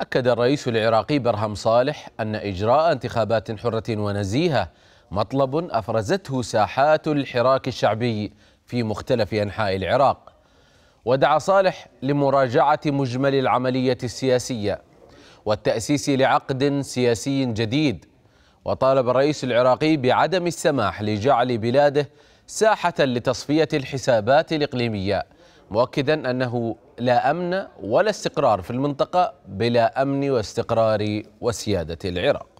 أكد الرئيس العراقي برهم صالح أن إجراء انتخابات حرة ونزيهة مطلب أفرزته ساحات الحراك الشعبي في مختلف أنحاء العراق ودعا صالح لمراجعة مجمل العملية السياسية والتأسيس لعقد سياسي جديد وطالب الرئيس العراقي بعدم السماح لجعل بلاده ساحة لتصفية الحسابات الإقليمية مؤكدا أنه لا أمن ولا استقرار في المنطقة بلا أمن واستقرار وسيادة العراق